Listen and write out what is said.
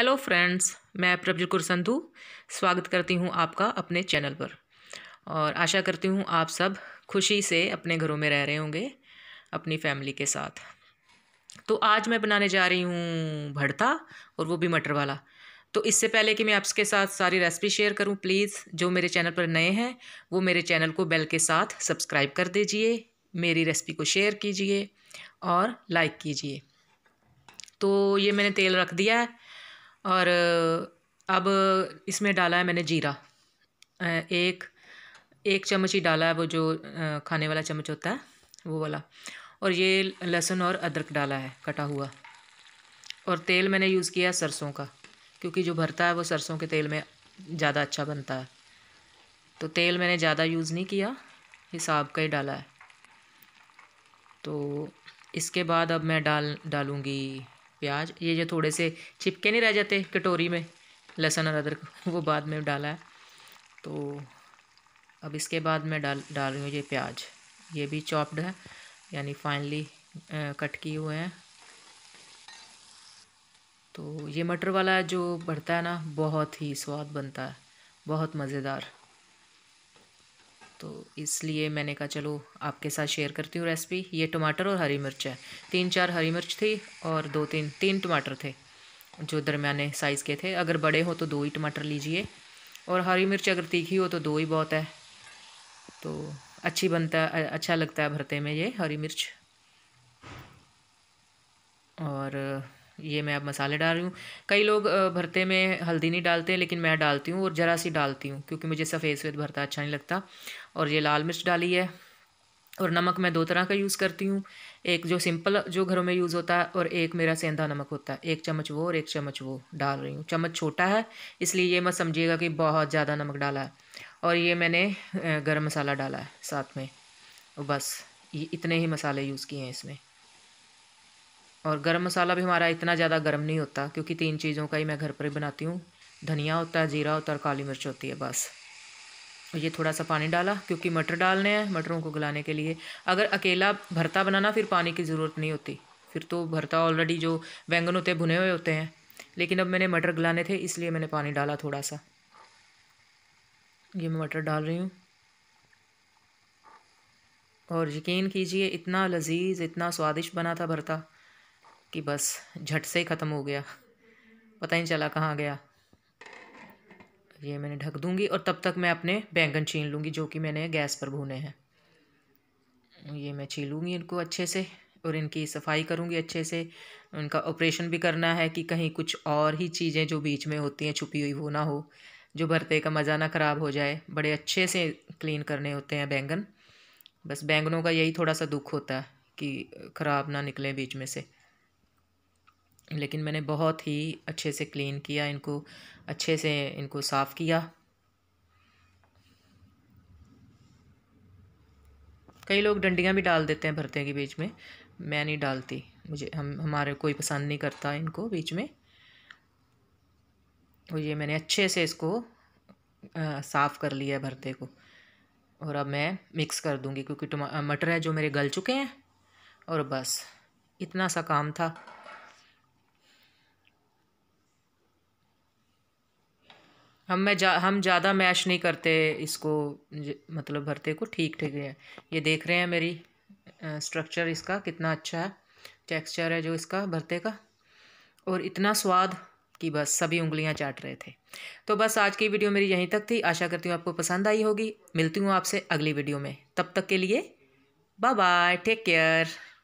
hello friends मैं प्रभजुल कुरसंधु स्वागत करती हूँ आपका अपने चैनल पर और आशा करती हूँ आप सब खुशी से अपने घरों में रह रहे होंगे अपनी फैमिली के साथ तो आज मैं बनाने जा रही हूँ भड़ता और वो भी मटर वाला तो इससे पहले कि मैं आपके साथ सारी रेसिपी शेयर करूं प्लीज़ जो मेरे चैनल पर नए हैं वो मेरे चैनल को बेल के साथ सब्सक्राइब कर दीजिए मेरी रेसिपी को शेयर कीजिए और लाइक कीजिए तो ये मैंने तेल रख दिया है और अब इसमें डाला है मैंने जीरा एक एक चम्मच ही डाला है वो जो खाने वाला चम्मच होता है वो वाला और ये लहसुन और अदरक डाला है कटा हुआ और तेल मैंने यूज़ किया सरसों का क्योंकि जो भरता है वो सरसों के तेल में ज़्यादा अच्छा बनता है तो तेल मैंने ज़्यादा यूज़ नहीं किया हिसाब का ही डाला है तो इसके बाद अब मैं डाल डालूँगी प्याज ये जो थोड़े से चिपके नहीं रह जाते कटोरी में लहसुन और अदरक वो बाद में डाला है तो अब इसके बाद मैं डाल डाल रही हूँ ये प्याज ये भी चॉप्ड है यानी फाइनली कट किए हुए हैं तो ये मटर वाला जो बढ़ता है ना बहुत ही स्वाद बनता है बहुत मज़ेदार तो इसलिए मैंने कहा चलो आपके साथ शेयर करती हूँ रेसिपी ये टमाटर और हरी मिर्च है तीन चार हरी मिर्च थी और दो तीन तीन टमाटर थे जो दरमियाने साइज़ के थे अगर बड़े हो तो दो ही टमाटर लीजिए और हरी मिर्च अगर तीखी हो तो दो ही बहुत है तो अच्छी बनता है अच्छा लगता है भरते में ये हरी मिर्च और ये मैं अब मसाले डाल रही हूँ कई लोग भरते में हल्दी नहीं डालते लेकिन मैं डालती हूँ और ज़रा सी डालती हूँ क्योंकि मुझे सफ़ेद सफ़ेद भरता अच्छा नहीं लगता और ये लाल मिर्च डाली है और नमक मैं दो तरह का यूज़ करती हूँ एक जो सिंपल जो घरों में यूज़ होता है और एक मेरा सेंधा नमक होता है एक चम्मच वो और एक चम्मच वो डाल रही हूँ चम्मच छोटा है इसलिए ये मत समझिएगा कि बहुत ज़्यादा नमक डाला है और ये मैंने गर्म मसाला डाला है साथ में बस इतने ही मसाले यूज़ किए हैं इसमें और गरम मसाला भी हमारा इतना ज़्यादा गर्म नहीं होता क्योंकि तीन चीज़ों का ही मैं घर पर ही बनाती हूँ धनिया होता है जीरा होता है और काली मिर्च होती है बस और ये थोड़ा सा पानी डाला क्योंकि मटर डालने हैं मटरों को गलाने के लिए अगर अकेला भरता बनाना फिर पानी की ज़रूरत नहीं होती फिर तो भरता ऑलरेडी जो बैंगन होते हैं भुने हुए होते हैं लेकिन अब मैंने मटर गलाने थे इसलिए मैंने पानी डाला थोड़ा सा ये मैं मटर डाल रही हूँ और यकीन कीजिए इतना लजीज इतना स्वादिष्ट बना था भरता कि बस झट से ही ख़त्म हो गया पता ही नहीं चला कहाँ गया तो ये मैंने ढक दूंगी और तब तक मैं अपने बैंगन छीन लूँगी जो कि मैंने गैस पर भूने हैं ये मैं छीलूँगी इनको अच्छे से और इनकी सफाई करूँगी अच्छे से उनका ऑपरेशन भी करना है कि कहीं कुछ और ही चीज़ें जो बीच में होती हैं छुपी हुई वो ना हो जो भरते का मज़ा ना ख़राब हो जाए बड़े अच्छे से क्लीन करने होते हैं बैंगन बस बैंगनों का यही थोड़ा सा दुख होता है कि ख़राब ना निकले बीच में से लेकिन मैंने बहुत ही अच्छे से क्लीन किया इनको अच्छे से इनको साफ़ किया कई लोग डंडियाँ भी डाल देते हैं भरते के बीच में मैं नहीं डालती मुझे हम हमारे कोई पसंद नहीं करता इनको बीच में और ये मैंने अच्छे से इसको साफ़ कर लिया है भरते को और अब मैं मिक्स कर दूँगी क्योंकि मटर है जो मेरे गल चुके हैं और बस इतना सा काम था हम में जा हम ज़्यादा मैश नहीं करते इसको मतलब भरते को ठीक ठीक है ये देख रहे हैं मेरी स्ट्रक्चर इसका कितना अच्छा है टेक्सचर है जो इसका भरते का और इतना स्वाद कि बस सभी उंगलियां चाट रहे थे तो बस आज की वीडियो मेरी यहीं तक थी आशा करती हूँ आपको पसंद आई होगी मिलती हूँ आपसे अगली वीडियो में तब तक के लिए बाय बाय टेक केयर